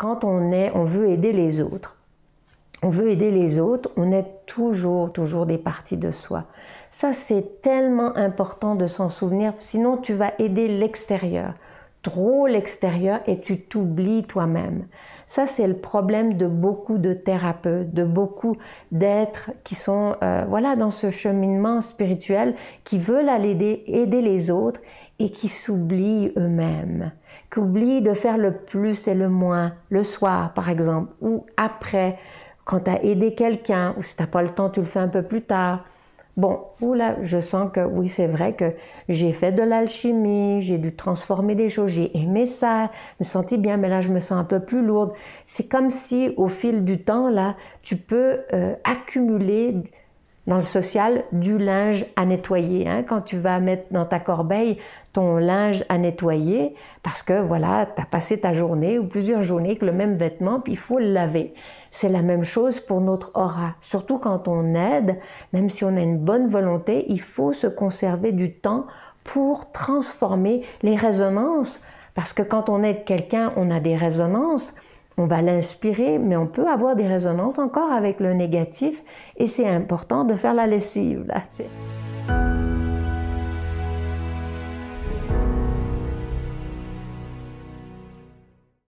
quand on est, on veut aider les autres, on veut aider les autres, on est toujours, toujours des parties de soi. Ça, c'est tellement important de s'en souvenir, sinon tu vas aider l'extérieur trop l'extérieur et tu t'oublies toi-même. Ça, c'est le problème de beaucoup de thérapeutes, de beaucoup d'êtres qui sont euh, voilà, dans ce cheminement spirituel, qui veulent aller aider, aider les autres et qui s'oublient eux-mêmes, qui oublient de faire le plus et le moins, le soir par exemple, ou après, quand tu as aidé quelqu'un, ou si tu n'as pas le temps, tu le fais un peu plus tard. Bon, oula, je sens que oui, c'est vrai que j'ai fait de l'alchimie, j'ai dû transformer des choses, j'ai aimé ça, je me sentais bien, mais là, je me sens un peu plus lourde. C'est comme si, au fil du temps, là, tu peux euh, accumuler dans le social du linge à nettoyer. Hein. quand tu vas mettre dans ta corbeille ton linge à nettoyer, parce que voilà, tu as passé ta journée ou plusieurs journées avec le même vêtement, puis il faut le laver. C'est la même chose pour notre aura. Surtout quand on aide, même si on a une bonne volonté, il faut se conserver du temps pour transformer les résonances. Parce que quand on aide quelqu'un, on a des résonances on va l'inspirer, mais on peut avoir des résonances encore avec le négatif et c'est important de faire la lessive. Là,